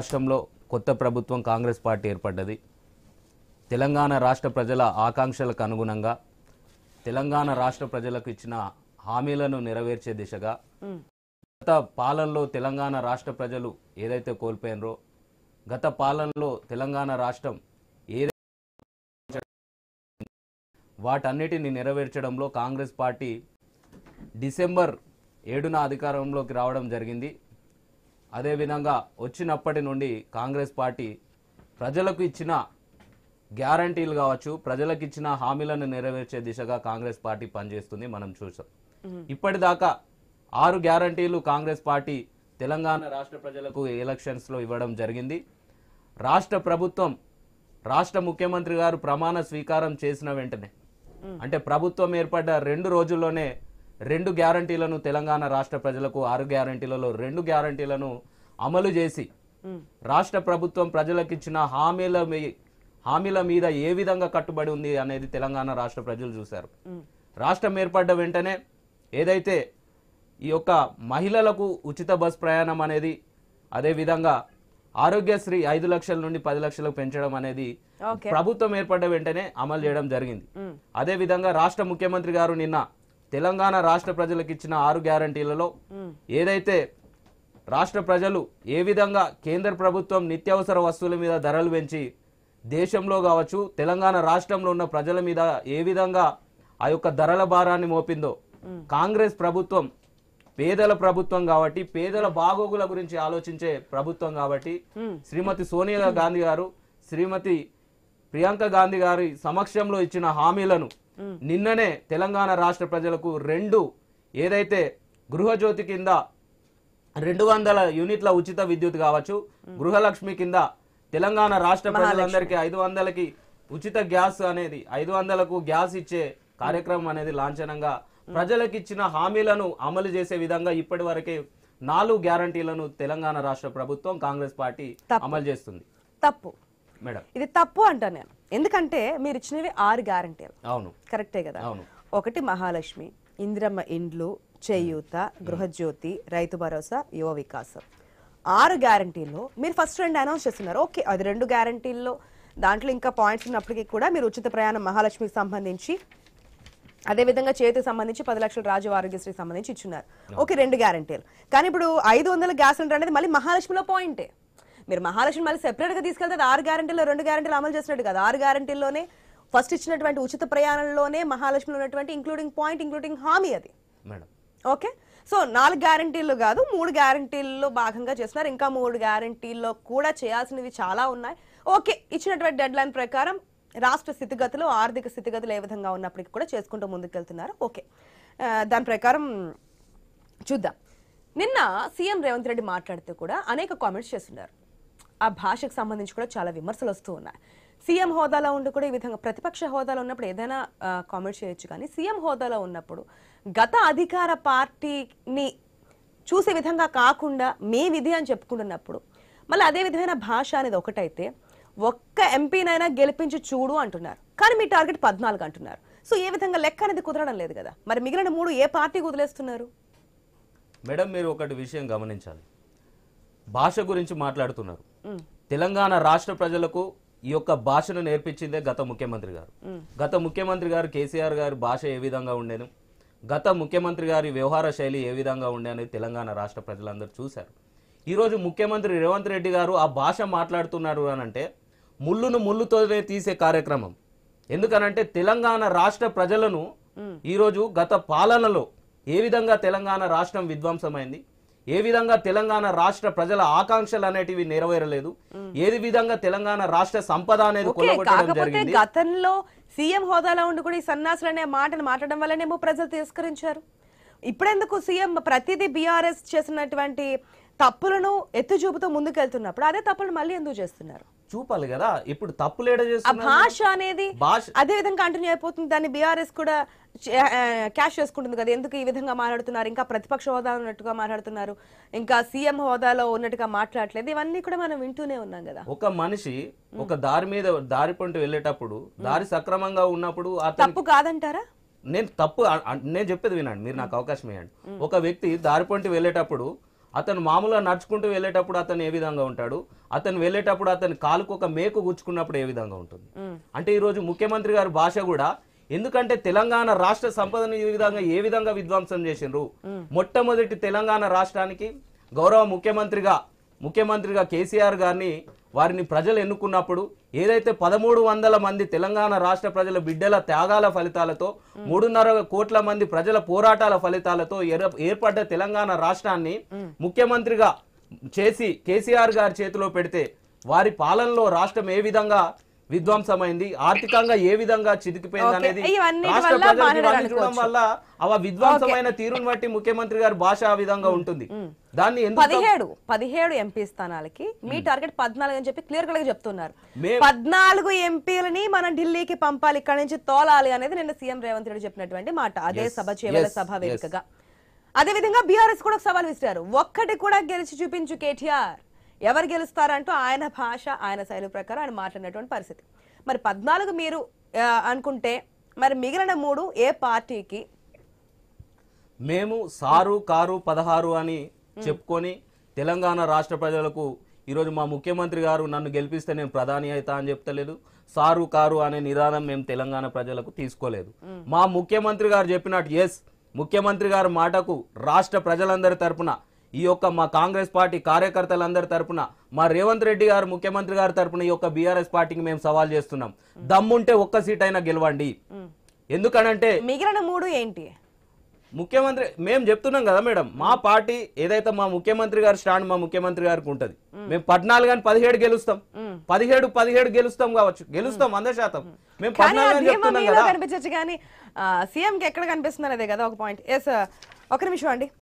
రాష్ట్రంలో కొత్త ప్రభుత్వం కాంగ్రెస్ పార్టీ ఏర్పడ్డది తెలంగాణ రాష్ట్ర ప్రజల ఆకాంక్షలకు అనుగుణంగా తెలంగాణ రాష్ట్ర ప్రజలకు ఇచ్చిన హామీలను నెరవేర్చే దిశగా గత పాలనలో తెలంగాణ రాష్ట్ర ప్రజలు ఏదైతే కోల్పోయినరో గత పాలనలో తెలంగాణ రాష్ట్రం ఏదైతే వాటన్నిటిని నెరవేర్చడంలో కాంగ్రెస్ పార్టీ డిసెంబర్ ఏడున అధికారంలోకి రావడం జరిగింది అదేవిధంగా వచ్చినప్పటి నుండి కాంగ్రెస్ పార్టీ ప్రజలకు ఇచ్చిన గ్యారంటీలు కావచ్చు ప్రజలకు ఇచ్చిన హామీలను నెరవేర్చే దిశగా కాంగ్రెస్ పార్టీ పనిచేస్తుంది మనం చూసాం ఇప్పటిదాకా ఆరు గ్యారంటీలు కాంగ్రెస్ పార్టీ తెలంగాణ రాష్ట్ర ప్రజలకు ఎలక్షన్స్లో ఇవ్వడం జరిగింది రాష్ట్ర ప్రభుత్వం రాష్ట్ర ముఖ్యమంత్రి గారు ప్రమాణ స్వీకారం చేసిన వెంటనే అంటే ప్రభుత్వం ఏర్పడ్డ రెండు రోజుల్లోనే రెండు గ్యారంటీలను తెలంగాణ రాష్ట్ర ప్రజలకు ఆరు గ్యారంటీలలో రెండు గ్యారంటీలను అమలు చేసి రాష్ట్ర ప్రభుత్వం ప్రజలకు ఇచ్చిన హామీల హామీల మీద ఏ విధంగా కట్టుబడి ఉంది అనేది తెలంగాణ రాష్ట్ర ప్రజలు చూశారు రాష్ట్రం ఏర్పడ్డ వెంటనే ఏదైతే ఈ యొక్క మహిళలకు ఉచిత బస్ ప్రయాణం అనేది అదేవిధంగా ఆరోగ్యశ్రీ ఐదు లక్షల నుండి పది లక్షలకు పెంచడం అనేది ప్రభుత్వం ఏర్పడ్డ వెంటనే అమలు చేయడం జరిగింది అదేవిధంగా రాష్ట్ర ముఖ్యమంత్రి గారు నిన్న తెలంగాణ రాష్ట్ర ప్రజలకు ఇచ్చిన ఆరు గ్యారంటీలలో ఏదైతే రాష్ట్ర ప్రజలు ఏ విధంగా కేంద్ర ప్రభుత్వం నిత్యావసర వస్తువుల మీద ధరలు పెంచి దేశంలో కావచ్చు తెలంగాణ రాష్ట్రంలో ఉన్న ప్రజల మీద ఏ విధంగా ఆ యొక్క ధరల భారాన్ని మోపిందో కాంగ్రెస్ ప్రభుత్వం పేదల ప్రభుత్వం కాబట్టి పేదల బాగోగుల గురించి ఆలోచించే ప్రభుత్వం కాబట్టి శ్రీమతి సోనియా గాంధీ గారు శ్రీమతి ప్రియాంక గాంధీ గారి సమక్షంలో ఇచ్చిన హామీలను నిన్ననే తెలంగాణ రాష్ట్ర ప్రజలకు రెండు ఏదైతే గృహజ్యోతి కింద రెండు వందల యూనిట్ల ఉచిత విద్యుత్ కావచ్చు గృహలక్ష్మి కింద తెలంగాణ రాష్ట్ర ప్రజలందరికీ ఐదు వందలకి ఉచిత గ్యాస్ అనేది ఐదు వందలకు గ్యాస్ ఇచ్చే కార్యక్రమం అనేది లాంఛనంగా ప్రజలకు ఇచ్చిన హామీలను అమలు చేసే విధంగా ఇప్పటి వరకే నాలుగు గ్యారంటీలను తెలంగాణ రాష్ట్ర ప్రభుత్వం కాంగ్రెస్ పార్టీ అమలు చేస్తుంది తప్పు మేడం ఇది తప్పు అంటా నేను ఎందుకంటే మీరు ఇచ్చినవి ఆరు గ్యారంటీలు అవును కరెక్టే కదా అవును ఒకటి మహాలక్ష్మి ఇంద్రమ్మ ఇండ్లు చేయూత గృహజ్యోతి రైతు భరోసా యువ వికాసం ఆరు గ్యారంటీల్లో మీరు ఫస్ట్ రెండు అనౌన్స్ చేస్తున్నారు ఓకే అది రెండు గ్యారంటీల్లో దాంట్లో ఇంకా పాయింట్స్ ఉన్నప్పటికీ కూడా మీరు ఉచిత ప్రయాణం మహాలక్ష్మికి సంబంధించి అదేవిధంగా చేతికి సంబంధించి పది లక్షల రాజు ఆరోగ్యశ్రీకి సంబంధించి ఇచ్చున్నారు ఓకే రెండు గ్యారంటీలు కానీ ఇప్పుడు ఐదు వందల గ్యాస్ సిలిండర్ అనేది మళ్ళీ మహాలక్ష్మిలో పాయింటే మీరు మహాలక్ష్మి మళ్ళీ సెపరేట్గా తీసుకెళ్తే ఆరు గ్యారంటీలో రెండు గ్యారంటీలు అమలు చేసినట్టు కదా ఆరు గ్యారెంటీలోనే ఫస్ట్ ఇచ్చినటువంటి ఉచిత ప్రయాణంలోనే మహాలక్ష్మిలో ఉన్నటువంటి ఇంక్లూడింగ్ పాయింట్ ఇంక్లూడింగ్ హామీ అది మేడం ఓకే సో నాలుగు గ్యారంటీలు కాదు మూడు గ్యారంటీల్లో భాగంగా చేస్తున్నారు ఇంకా మూడు గ్యారంటీల్లో కూడా చేయాల్సినవి చాలా ఉన్నాయి ఓకే ఇచ్చినటువంటి డెడ్ లైన్ ప్రకారం రాష్ట్ర స్థితిగతులు ఆర్థిక స్థితిగతులు ఏ విధంగా ఉన్నప్పటికీ కూడా చేసుకుంటూ ముందుకెళ్తున్నారు ఓకే దాని ప్రకారం చూద్దాం నిన్న సీఎం రేవంత్ రెడ్డి మాట్లాడితే కూడా అనేక కామెంట్స్ చేస్తున్నారు ఆ భాషకు సంబంధించి కూడా చాలా విమర్శలు వస్తూ ఉన్నాయి సీఎం హోదాలో ఉండి కూడా ఈ విధంగా ప్రతిపక్ష హోదాలో ఉన్నప్పుడు ఏదైనా కామెంట్ చేయొచ్చు కానీ సీఎం హోదాలో ఉన్నప్పుడు గత అధికార పార్టీని చూసే విధంగా కాకుండా మీ విధి అని చెప్పుకుంటున్నప్పుడు మళ్ళీ అదే విధమైన భాష అనేది ఒకటైతే ఒక్క ఎంపీనైనా గెలిపించి చూడు అంటున్నారు కానీ మీ టార్గెట్ పద్నాలుగు అంటున్నారు సో ఏ విధంగా లెక్క అనేది కుదరడం లేదు కదా మరి మిగిలిన మూడు ఏ పార్టీ వదిలేస్తున్నారు మేడం మీరు ఒకటి విషయం గమనించాలి భాష గురించి మాట్లాడుతున్నారు తెలంగాణ రాష్ట్ర ప్రజలకు ఈ యొక్క భాషను నేర్పించిందే గత ముఖ్యమంత్రి గారు గత ముఖ్యమంత్రి గారు కేసీఆర్ గారి భాష ఏ విధంగా ఉండేను గత ముఖ్యమంత్రి గారి వ్యవహార శైలి ఏ విధంగా ఉండే అనేది తెలంగాణ రాష్ట్ర ప్రజలందరూ చూశారు ఈరోజు ముఖ్యమంత్రి రేవంత్ రెడ్డి గారు ఆ భాష మాట్లాడుతున్నారు అనంటే ముళ్ళును ముళ్ళుతోనే తీసే కార్యక్రమం ఎందుకనంటే తెలంగాణ రాష్ట్ర ప్రజలను ఈరోజు గత పాలనలో ఏ విధంగా తెలంగాణ రాష్ట్రం విధ్వంసమైంది ఏ విధంగా తెలంగాణ రాష్ట్ర ప్రజల ఆకాంక్షలు అనేటివి నెరవేరలేదు ఏది విధంగా తెలంగాణ రాష్ట్ర సంపద అనేది గతంలో సీఎం హోదాలో ఉండి కూడా ఈ సన్నాసులు అనే మాటను మాట్లాడడం వల్లనేమో ప్రజలు తిరస్కరించారు ఇప్పుడెందుకు సీఎం ప్రతిదీ బీఆర్ఎస్ చేసినటువంటి తప్పులను ఎత్తుచూపుతో ముందుకెళ్తున్నప్పుడు అదే తప్పులను మళ్ళీ ఎందుకు చేస్తున్నారు చూపాలి కదా ఇప్పుడు తప్పు లేడ భాష అనేది అదే విధంగా కంటిన్యూ అయిపోతుంది దాన్ని బీఆర్ఎస్ కూడా క్యాష్ చేసుకుంటుంది కదా ఎందుకు ఈ విధంగా మాట్లాడుతున్నారు ఇంకా ప్రతిపక్ష హోదా ఉన్నట్టుగా మాట్లాడుతున్నారు ఇంకా సీఎం హోదాలో ఉన్నట్టుగా మాట్లాడలేదు ఇవన్నీ కూడా మనం వింటూనే ఉన్నాం కదా ఒక మనిషి ఒక దారి మీద దారి పంట వెళ్ళేటప్పుడు దారి సక్రమంగా ఉన్నప్పుడు తప్పు కాదంటారా నేను తప్పు నేను చెప్పేది వినండి మీరు నాకు అవకాశం ఇవ్వండి ఒక వ్యక్తి దారి పంట వెళ్ళేటప్పుడు అతను మామూలుగా నడుచుకుంటూ వెళ్ళేటప్పుడు అతను ఏ విధంగా ఉంటాడు అతను వెళ్ళేటప్పుడు అతని కాలుకు ఒక మేకు గుచ్చుకున్నప్పుడు ఏ విధంగా ఉంటుంది అంటే ఈరోజు ముఖ్యమంత్రి గారి భాష కూడా ఎందుకంటే తెలంగాణ రాష్ట్ర సంపదను ఈ విధంగా ఏ విధంగా విధ్వంసం చేసిండ్రు మొట్టమొదటి తెలంగాణ రాష్ట్రానికి గౌరవ ముఖ్యమంత్రిగా ముఖ్యమంత్రిగా కేసీఆర్ గారిని వారిని ప్రజలు ఎన్నుకున్నప్పుడు ఏదైతే పదమూడు వందల మంది తెలంగాణ రాష్ట్ర ప్రజల బిడ్డల త్యాగాల ఫలితాలతో మూడున్నర కోట్ల మంది ప్రజల పోరాటాల ఫలితాలతో ఏర్పడ్డ తెలంగాణ రాష్ట్రాన్ని ముఖ్యమంత్రిగా చేసి కేసీఆర్ గారి చేతిలో పెడితే వారి పాలనలో రాష్ట్రం ఏ విధంగా విధ్వంసమైంది ఆర్థికంగా ఏ విధంగా చితికిపోయింది అనేది చూడడం వల్ల ఆ విధ్వంసమైన తీరును బట్టి ముఖ్యమంత్రి గారు భాష ఆ విధంగా ఉంటుంది దాన్ని పదిహేడు పదిహేడు ఎంపీ స్థానాలకి మీ టార్గెట్ పద్నాలుగు అని చెప్పి క్లియర్ గా చెప్తున్నారు పద్నాలుగు ఎంపీలని మనం ఢిల్లీకి పంపాలి ఇక్కడ నుంచి తోలాలి అనేది నిన్న సీఎం రేవంత్ రెడ్డి చెప్పినటువంటి మాట అదే సభ చేయాలి సభ వేదికగా అదే విధంగా బీఆర్ఎస్ కూడా సవాల్ విసిరారు ఒక్కటి కూడా గెలిచి చూపించు కేటీఆర్ ఎవరు గెలుస్తారంటూ ఆయన భాష ఆయన శైలి ప్రకారం ఆయన మాట్లాడినటువంటి పరిస్థితి మరి పద్నాలుగు మీరు అనుకుంటే మరి మిగిలిన మూడు ఏ పార్టీకి మేము సారు కారు పదహారు అని చెప్పుకొని తెలంగాణ రాష్ట్ర ప్రజలకు ఈరోజు మా ముఖ్యమంత్రి గారు నన్ను గెలిపిస్తే నేను ప్రధాని అవుతా అని చెప్తలేదు సారు కారు అనే నిదానం మేము తెలంగాణ ప్రజలకు తీసుకోలేదు మా ముఖ్యమంత్రి గారు చెప్పినట్టు ఎస్ ముఖ్యమంత్రి గారి మాటకు రాష్ట్ర ప్రజలందరి తరపున ఈ యొక్క మా కాంగ్రెస్ పార్టీ కార్యకర్తలందరి తరపున మా రేవంత్ రెడ్డి గారు ముఖ్యమంత్రి గారి తరపున ఈ యొక్క బీఆర్ఎస్ పార్టీకి మేము సవాల్ చేస్తున్నాం దమ్ముంటే ఒక్క సీట్ అయినా గెలవండి ఎందుకనంటే మిగిలిన మూడు ఏంటి ముఖ్యమంత్రి మేము చెప్తున్నాం కదా మేడం మా పార్టీ ఏదైతే మా ముఖ్యమంత్రి గారు స్టాండ్ మా ముఖ్యమంత్రి గారికి ఉంటది మేము పద్నాలుగు అని పదిహేడు గెలుస్తాం పదిహేడు పదిహేడు గెలుస్తాం కావచ్చు గెలుస్తాం వంద శాతం మేము కనిపించచ్చు కానీ సీఎంకి కి ఎక్కడ కనిపిస్తుంది అదే కదా ఒక పాయింట్ ఎస్ ఒక నిమిషం అండి